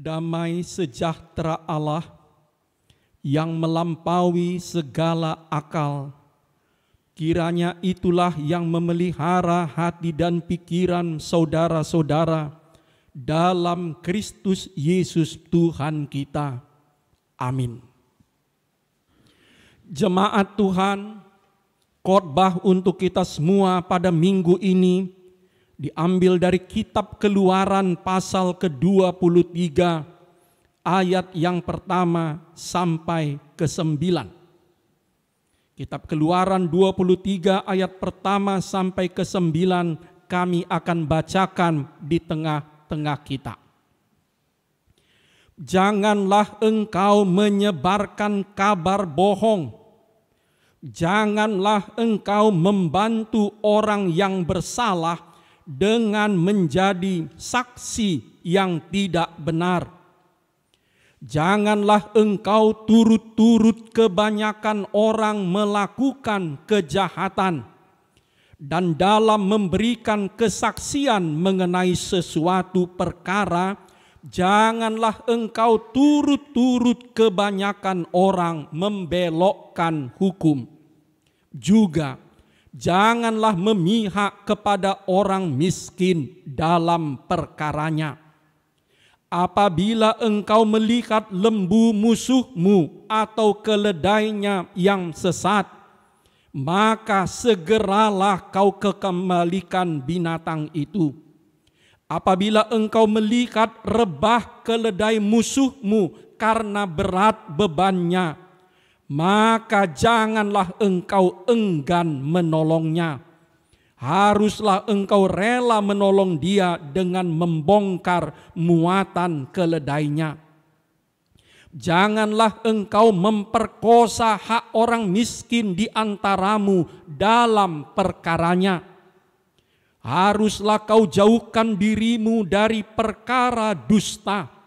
damai sejahtera Allah yang melampaui segala akal. Kiranya itulah yang memelihara hati dan pikiran saudara-saudara dalam Kristus Yesus Tuhan kita. Amin. Jemaat Tuhan, khotbah untuk kita semua pada minggu ini diambil dari kitab keluaran pasal ke-23 ayat yang pertama sampai ke-9. Kitab Keluaran 23 ayat pertama sampai ke-9 kami akan bacakan di tengah-tengah kita. Janganlah engkau menyebarkan kabar bohong. Janganlah engkau membantu orang yang bersalah dengan menjadi saksi yang tidak benar. Janganlah engkau turut-turut kebanyakan orang melakukan kejahatan dan dalam memberikan kesaksian mengenai sesuatu perkara, janganlah engkau turut-turut kebanyakan orang membelokkan hukum. Juga Janganlah memihak kepada orang miskin dalam perkaranya. Apabila engkau melihat lembu musuhmu atau keledainya yang sesat, maka segeralah kau kekembalikan binatang itu. Apabila engkau melihat rebah keledai musuhmu karena berat bebannya, maka janganlah engkau enggan menolongnya. Haruslah engkau rela menolong dia dengan membongkar muatan keledainya. Janganlah engkau memperkosa hak orang miskin di antaramu dalam perkaranya. Haruslah kau jauhkan dirimu dari perkara dusta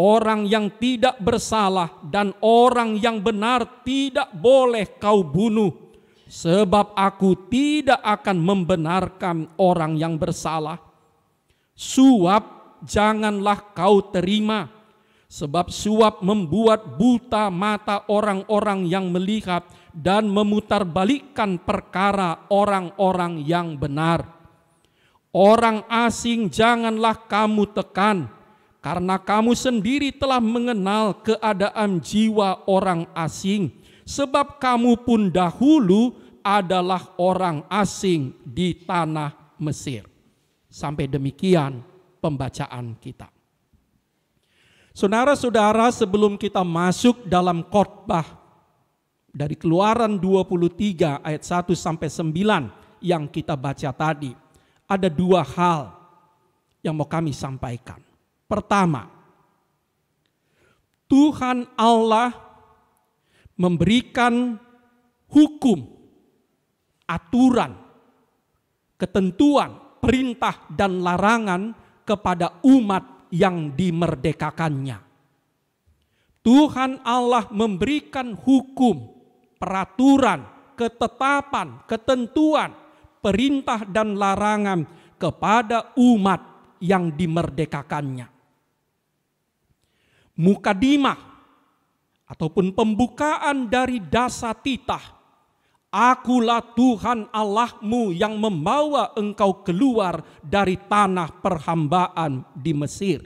Orang yang tidak bersalah dan orang yang benar tidak boleh kau bunuh, sebab aku tidak akan membenarkan orang yang bersalah. Suap janganlah kau terima, sebab suap membuat buta mata orang-orang yang melihat dan memutarbalikkan perkara orang-orang yang benar. Orang asing janganlah kamu tekan.' karena kamu sendiri telah mengenal keadaan jiwa orang asing, sebab kamu pun dahulu adalah orang asing di tanah Mesir. Sampai demikian pembacaan kita. Saudara-saudara, sebelum kita masuk dalam khotbah dari Keluaran 23 ayat 1 sampai 9 yang kita baca tadi, ada dua hal yang mau kami sampaikan. Pertama, Tuhan Allah memberikan hukum, aturan, ketentuan, perintah, dan larangan kepada umat yang dimerdekakannya. Tuhan Allah memberikan hukum, peraturan, ketetapan, ketentuan, perintah, dan larangan kepada umat yang dimerdekakannya mukadimah ataupun pembukaan dari dasa titah. Akulah Tuhan Allahmu yang membawa engkau keluar dari tanah perhambaan di Mesir.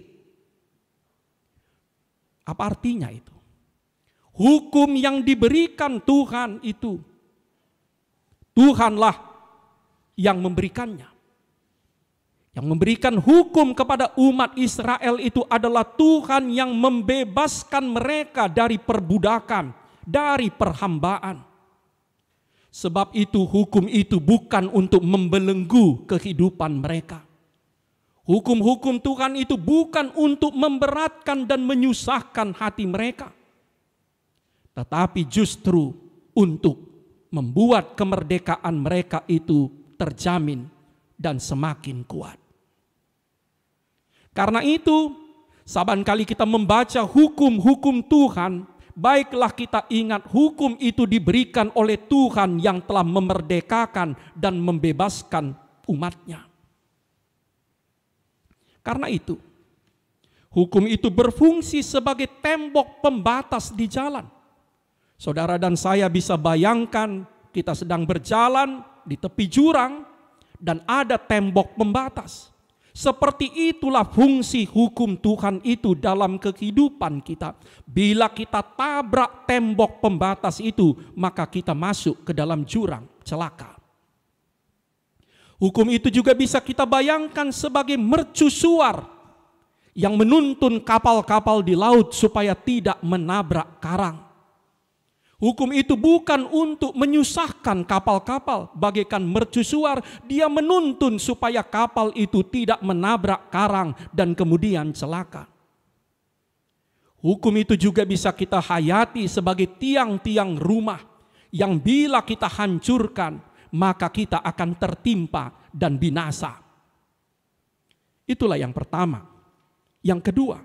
Apa artinya itu? Hukum yang diberikan Tuhan itu, Tuhanlah yang memberikannya. Yang memberikan hukum kepada umat Israel itu adalah Tuhan yang membebaskan mereka dari perbudakan, dari perhambaan. Sebab itu hukum itu bukan untuk membelenggu kehidupan mereka. Hukum-hukum Tuhan itu bukan untuk memberatkan dan menyusahkan hati mereka. Tetapi justru untuk membuat kemerdekaan mereka itu terjamin dan semakin kuat. Karena itu, saban kali kita membaca hukum-hukum Tuhan, baiklah kita ingat hukum itu diberikan oleh Tuhan yang telah memerdekakan dan membebaskan umatnya. Karena itu, hukum itu berfungsi sebagai tembok pembatas di jalan. Saudara dan saya bisa bayangkan kita sedang berjalan di tepi jurang dan ada tembok pembatas. Seperti itulah fungsi hukum Tuhan itu dalam kehidupan kita. Bila kita tabrak tembok pembatas itu, maka kita masuk ke dalam jurang celaka. Hukum itu juga bisa kita bayangkan sebagai mercusuar yang menuntun kapal-kapal di laut supaya tidak menabrak karang. Hukum itu bukan untuk menyusahkan kapal-kapal, bagaikan mercusuar. Dia menuntun supaya kapal itu tidak menabrak karang dan kemudian celaka. Hukum itu juga bisa kita hayati sebagai tiang-tiang rumah yang bila kita hancurkan, maka kita akan tertimpa dan binasa. Itulah yang pertama. Yang kedua,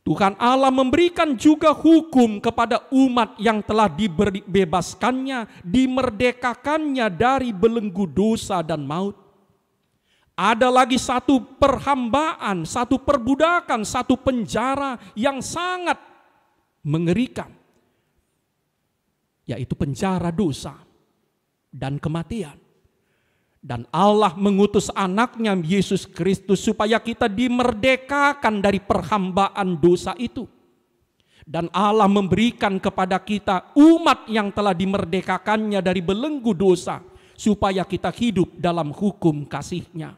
Tuhan Allah memberikan juga hukum kepada umat yang telah dibebaskannya, dimerdekakannya dari belenggu dosa dan maut. Ada lagi satu perhambaan, satu perbudakan, satu penjara yang sangat mengerikan, yaitu penjara dosa dan kematian. Dan Allah mengutus anaknya Yesus Kristus supaya kita dimerdekakan dari perhambaan dosa itu. Dan Allah memberikan kepada kita umat yang telah dimerdekakannya dari belenggu dosa. Supaya kita hidup dalam hukum kasihnya.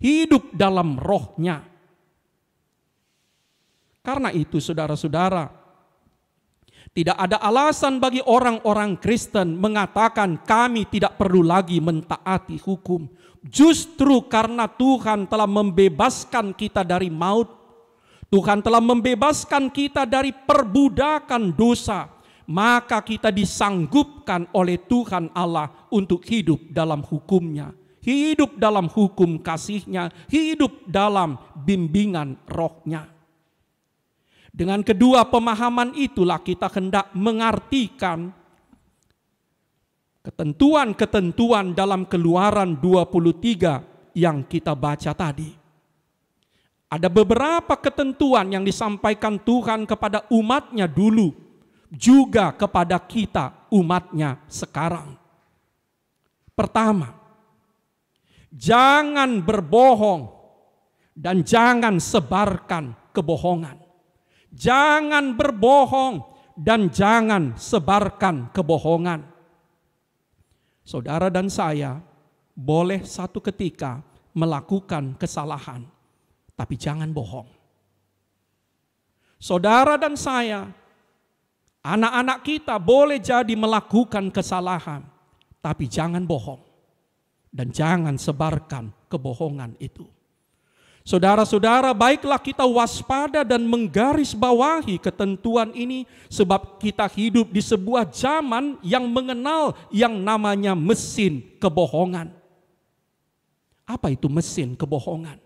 Hidup dalam rohnya. Karena itu saudara-saudara, tidak ada alasan bagi orang-orang Kristen mengatakan kami tidak perlu lagi mentaati hukum. Justru karena Tuhan telah membebaskan kita dari maut, Tuhan telah membebaskan kita dari perbudakan dosa, maka kita disanggupkan oleh Tuhan Allah untuk hidup dalam hukumnya. Hidup dalam hukum kasihnya, hidup dalam bimbingan rohnya. Dengan kedua pemahaman itulah kita hendak mengartikan ketentuan-ketentuan dalam keluaran 23 yang kita baca tadi. Ada beberapa ketentuan yang disampaikan Tuhan kepada umatnya dulu, juga kepada kita umatnya sekarang. Pertama, jangan berbohong dan jangan sebarkan kebohongan jangan berbohong, dan jangan sebarkan kebohongan. Saudara dan saya boleh satu ketika melakukan kesalahan, tapi jangan bohong. Saudara dan saya, anak-anak kita boleh jadi melakukan kesalahan, tapi jangan bohong dan jangan sebarkan kebohongan itu. Saudara-saudara, baiklah kita waspada dan menggarisbawahi ketentuan ini, sebab kita hidup di sebuah zaman yang mengenal yang namanya mesin kebohongan. Apa itu mesin kebohongan?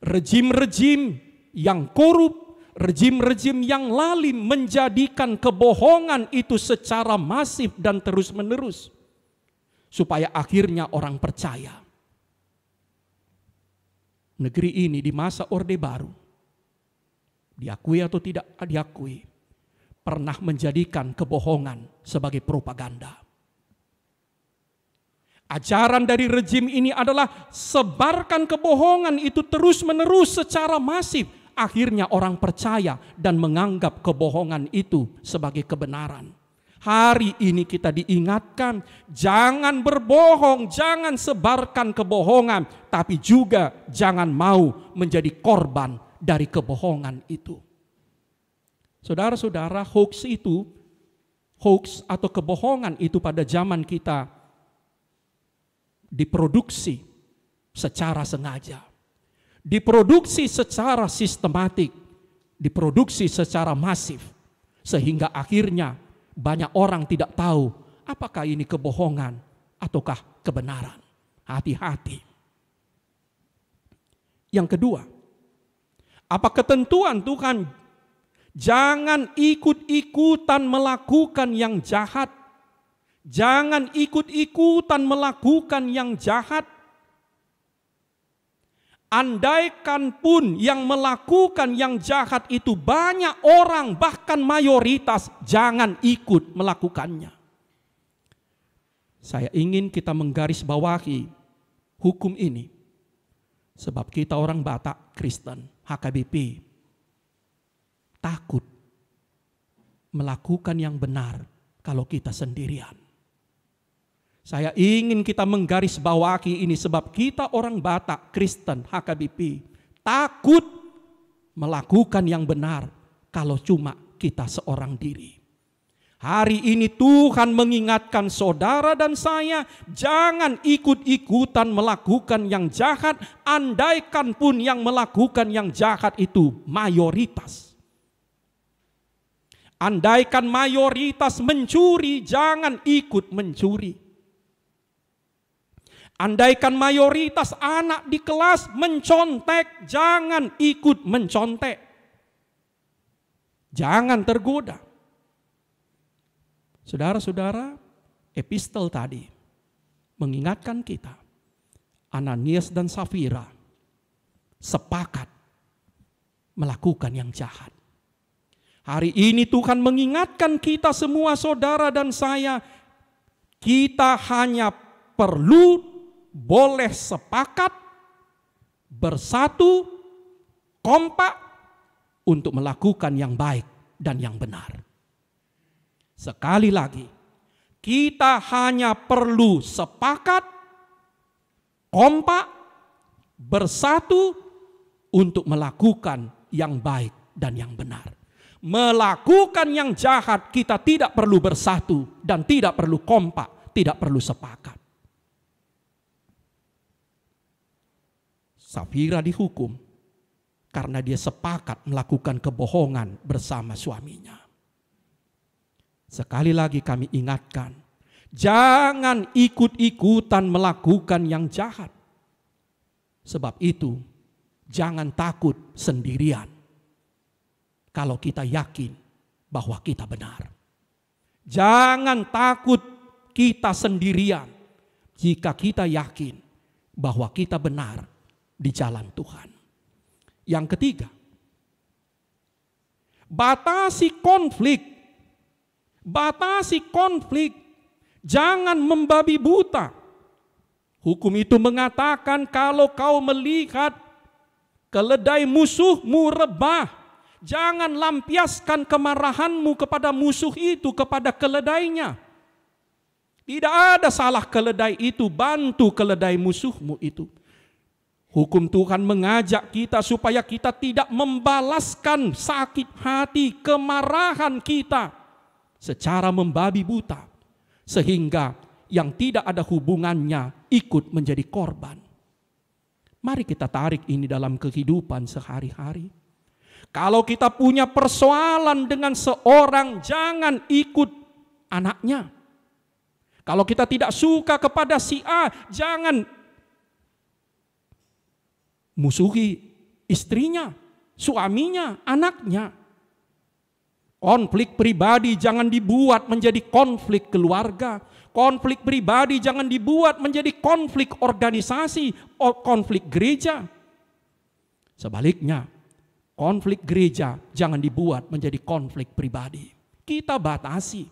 Rejim-rejim yang korup, rejim-rejim yang lalim menjadikan kebohongan itu secara masif dan terus-menerus, supaya akhirnya orang percaya negeri ini di masa Orde Baru, diakui atau tidak diakui, pernah menjadikan kebohongan sebagai propaganda. Ajaran dari rejim ini adalah sebarkan kebohongan itu terus-menerus secara masif. Akhirnya orang percaya dan menganggap kebohongan itu sebagai kebenaran. Hari ini kita diingatkan, jangan berbohong, jangan sebarkan kebohongan, tapi juga jangan mau menjadi korban dari kebohongan itu. Saudara-saudara, hoax itu, hoax atau kebohongan itu pada zaman kita diproduksi secara sengaja, diproduksi secara sistematik, diproduksi secara masif, sehingga akhirnya banyak orang tidak tahu apakah ini kebohongan ataukah kebenaran. Hati-hati. Yang kedua, apa ketentuan Tuhan? Jangan ikut-ikutan melakukan yang jahat. Jangan ikut-ikutan melakukan yang jahat Andaikan pun yang melakukan yang jahat itu banyak orang, bahkan mayoritas, jangan ikut melakukannya. Saya ingin kita menggarisbawahi hukum ini, sebab kita orang Batak Kristen, HKBP, takut melakukan yang benar kalau kita sendirian. Saya ingin kita menggaris bawahi ini sebab kita orang Batak, Kristen, HKBP takut melakukan yang benar kalau cuma kita seorang diri. Hari ini Tuhan mengingatkan saudara dan saya, jangan ikut-ikutan melakukan yang jahat, andaikan pun yang melakukan yang jahat itu mayoritas. Andaikan mayoritas mencuri, jangan ikut mencuri. Andaikan mayoritas anak di kelas mencontek, jangan ikut mencontek. Jangan tergoda. Saudara-saudara, epistel tadi mengingatkan kita, Ananias dan Safira sepakat melakukan yang jahat. Hari ini Tuhan mengingatkan kita semua saudara dan saya, kita hanya perlu boleh sepakat, bersatu, kompak untuk melakukan yang baik dan yang benar. Sekali lagi, kita hanya perlu sepakat, kompak, bersatu untuk melakukan yang baik dan yang benar. Melakukan yang jahat, kita tidak perlu bersatu dan tidak perlu kompak, tidak perlu sepakat. Safira dihukum karena dia sepakat melakukan kebohongan bersama suaminya. Sekali lagi kami ingatkan, jangan ikut-ikutan melakukan yang jahat. Sebab itu, jangan takut sendirian. Kalau kita yakin bahwa kita benar. Jangan takut kita sendirian jika kita yakin bahwa kita benar di jalan Tuhan. Yang ketiga, batasi konflik. Batasi konflik. Jangan membabi buta. Hukum itu mengatakan kalau kau melihat keledai musuhmu rebah, jangan lampiaskan kemarahanmu kepada musuh itu, kepada keledainya. Tidak ada salah keledai itu, bantu keledai musuhmu itu. Hukum Tuhan mengajak kita supaya kita tidak membalaskan sakit hati, kemarahan kita secara membabi buta, sehingga yang tidak ada hubungannya ikut menjadi korban. Mari kita tarik ini dalam kehidupan sehari-hari. Kalau kita punya persoalan dengan seorang, jangan ikut anaknya. Kalau kita tidak suka kepada si A, jangan musuhi istrinya, suaminya, anaknya. Konflik pribadi jangan dibuat menjadi konflik keluarga. Konflik pribadi jangan dibuat menjadi konflik organisasi, konflik gereja. Sebaliknya, konflik gereja jangan dibuat menjadi konflik pribadi. Kita batasi.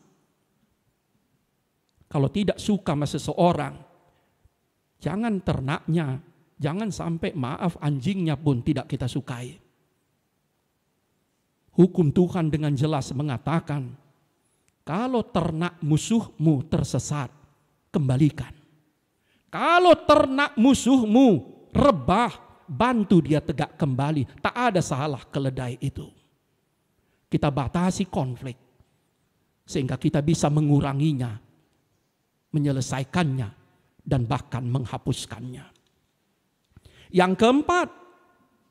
Kalau tidak suka sama seseorang, jangan ternaknya Jangan sampai maaf anjingnya pun tidak kita sukai. Hukum Tuhan dengan jelas mengatakan, kalau ternak musuhmu tersesat, kembalikan. Kalau ternak musuhmu rebah, bantu dia tegak kembali. Tak ada salah keledai itu. Kita batasi konflik sehingga kita bisa menguranginya, menyelesaikannya, dan bahkan menghapuskannya. Yang keempat,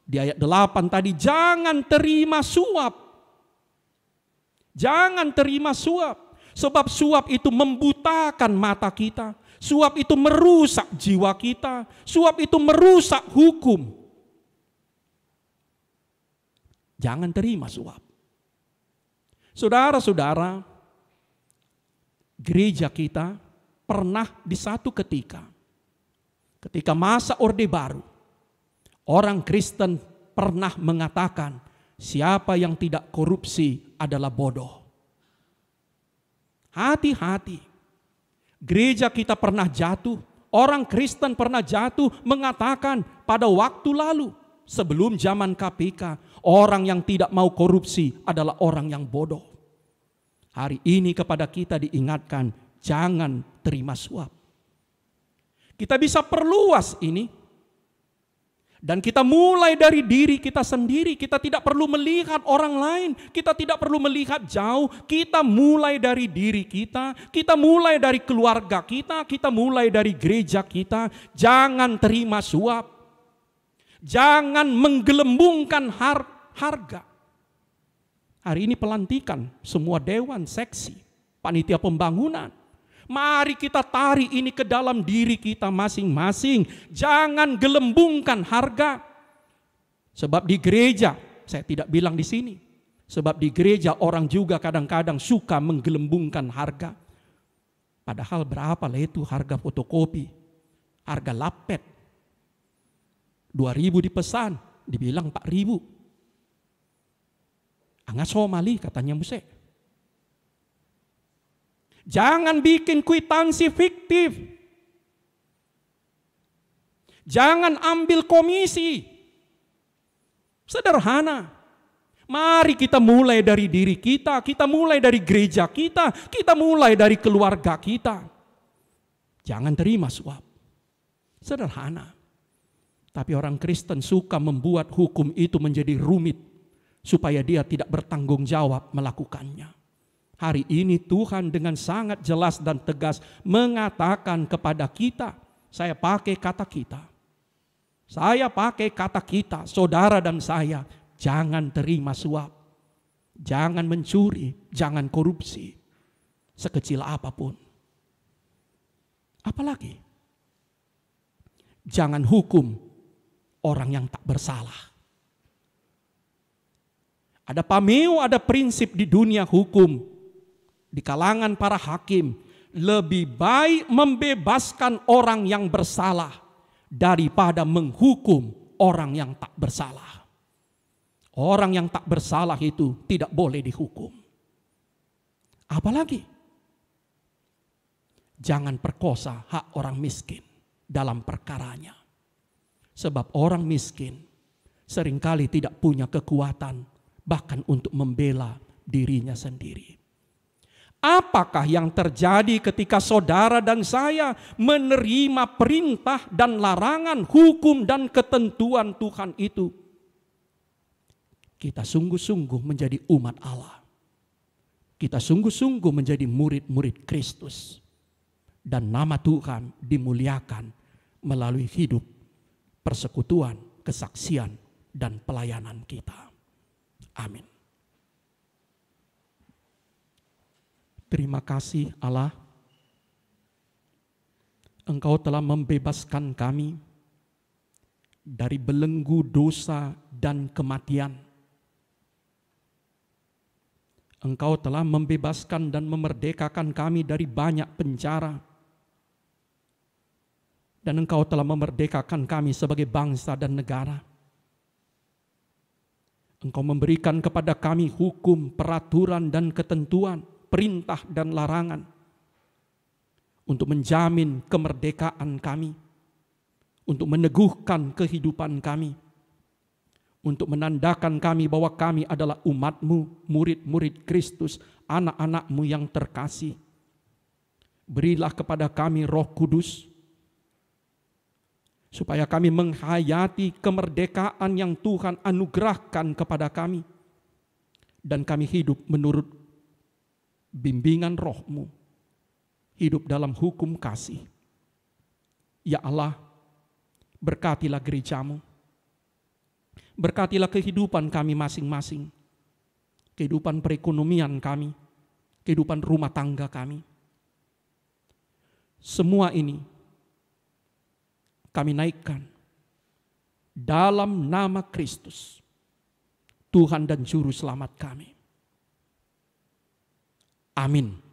di ayat 8 tadi, jangan terima suap. Jangan terima suap. Sebab suap itu membutakan mata kita. Suap itu merusak jiwa kita. Suap itu merusak hukum. Jangan terima suap. Saudara-saudara, gereja kita pernah di satu ketika, ketika masa Orde Baru, Orang Kristen pernah mengatakan, siapa yang tidak korupsi adalah bodoh. Hati-hati. Gereja kita pernah jatuh, orang Kristen pernah jatuh mengatakan pada waktu lalu sebelum zaman KPK, orang yang tidak mau korupsi adalah orang yang bodoh. Hari ini kepada kita diingatkan, jangan terima suap. Kita bisa perluas ini dan kita mulai dari diri kita sendiri, kita tidak perlu melihat orang lain, kita tidak perlu melihat jauh, kita mulai dari diri kita, kita mulai dari keluarga kita, kita mulai dari gereja kita. Jangan terima suap, jangan menggelembungkan har harga. Hari ini pelantikan, semua dewan seksi, panitia pembangunan, Mari kita tarik ini ke dalam diri kita masing-masing. Jangan gelembungkan harga. Sebab di gereja, saya tidak bilang di sini. Sebab di gereja orang juga kadang-kadang suka menggelembungkan harga. Padahal berapa lah itu harga fotokopi? Harga lapet. 2000 dipesan, dibilang 4000. Anga somali katanya musik. Jangan bikin kwitansi fiktif. Jangan ambil komisi. Sederhana. Mari kita mulai dari diri kita, kita mulai dari gereja kita, kita mulai dari keluarga kita. Jangan terima suap. Sederhana. Tapi orang Kristen suka membuat hukum itu menjadi rumit supaya dia tidak bertanggung jawab melakukannya. Hari ini Tuhan dengan sangat jelas dan tegas mengatakan kepada kita, saya pakai kata kita. Saya pakai kata kita, saudara dan saya, jangan terima suap. Jangan mencuri, jangan korupsi. Sekecil apapun. Apalagi? Jangan hukum orang yang tak bersalah. Ada pameo, ada prinsip di dunia hukum di kalangan para hakim lebih baik membebaskan orang yang bersalah daripada menghukum orang yang tak bersalah. Orang yang tak bersalah itu tidak boleh dihukum. Apalagi jangan perkosa hak orang miskin dalam perkaranya. Sebab orang miskin seringkali tidak punya kekuatan bahkan untuk membela dirinya sendiri. Apakah yang terjadi ketika saudara dan saya menerima perintah dan larangan, hukum dan ketentuan Tuhan itu? Kita sungguh-sungguh menjadi umat Allah. Kita sungguh-sungguh menjadi murid-murid Kristus. Dan nama Tuhan dimuliakan melalui hidup, persekutuan, kesaksian, dan pelayanan kita. Amin. Terima kasih Allah, Engkau telah membebaskan kami dari belenggu dosa dan kematian. Engkau telah membebaskan dan memerdekakan kami dari banyak penjara. Dan engkau telah memerdekakan kami sebagai bangsa dan negara. Engkau memberikan kepada kami hukum, peraturan, dan ketentuan perintah dan larangan untuk menjamin kemerdekaan kami, untuk meneguhkan kehidupan kami, untuk menandakan kami bahwa kami adalah umatmu, murid-murid Kristus, anak-anakmu yang terkasih. Berilah kepada kami roh kudus, supaya kami menghayati kemerdekaan yang Tuhan anugerahkan kepada kami. Dan kami hidup menurut bimbingan rohmu, hidup dalam hukum kasih. Ya Allah, berkatilah gerejamu, berkatilah kehidupan kami masing-masing, kehidupan perekonomian kami, kehidupan rumah tangga kami. Semua ini kami naikkan dalam nama Kristus, Tuhan dan Juru Selamat kami. Amin.